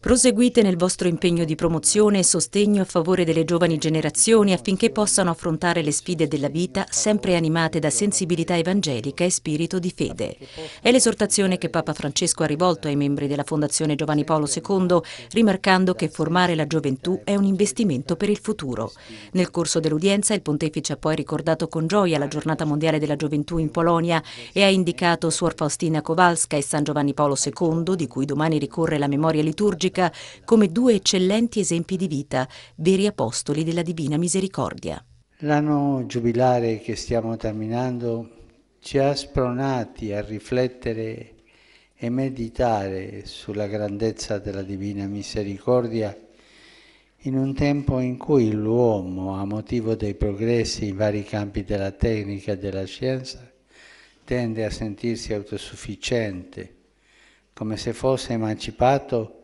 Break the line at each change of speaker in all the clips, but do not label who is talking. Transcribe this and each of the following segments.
Proseguite nel vostro impegno di promozione e sostegno a favore delle giovani generazioni affinché possano affrontare le sfide della vita sempre animate da sensibilità evangelica e spirito di fede. È l'esortazione che Papa Francesco ha rivolto ai membri della Fondazione Giovanni Paolo II, rimarcando che formare la gioventù è un investimento per il futuro. Nel corso dell'udienza il pontefice ha poi ricordato con gioia la giornata mondiale della gioventù in Polonia e ha indicato Suor Faustina Kowalska e San Giovanni Paolo II, di cui domani ricorre la memoria liturgica, teologica come due eccellenti esempi di vita, veri apostoli della Divina Misericordia.
L'anno giubilare che stiamo terminando ci ha spronati a riflettere e meditare sulla grandezza della Divina Misericordia in un tempo in cui l'uomo, a motivo dei progressi in vari campi della tecnica e della scienza, tende a sentirsi autosufficiente, come se fosse emancipato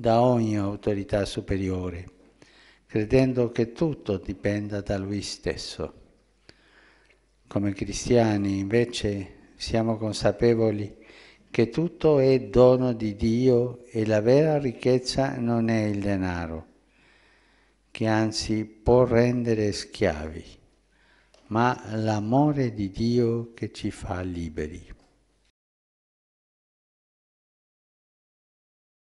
da ogni autorità superiore, credendo che tutto dipenda da Lui stesso. Come cristiani invece siamo consapevoli che tutto è dono di Dio e la vera ricchezza non è il denaro, che anzi può rendere schiavi, ma l'amore di Dio che ci fa liberi.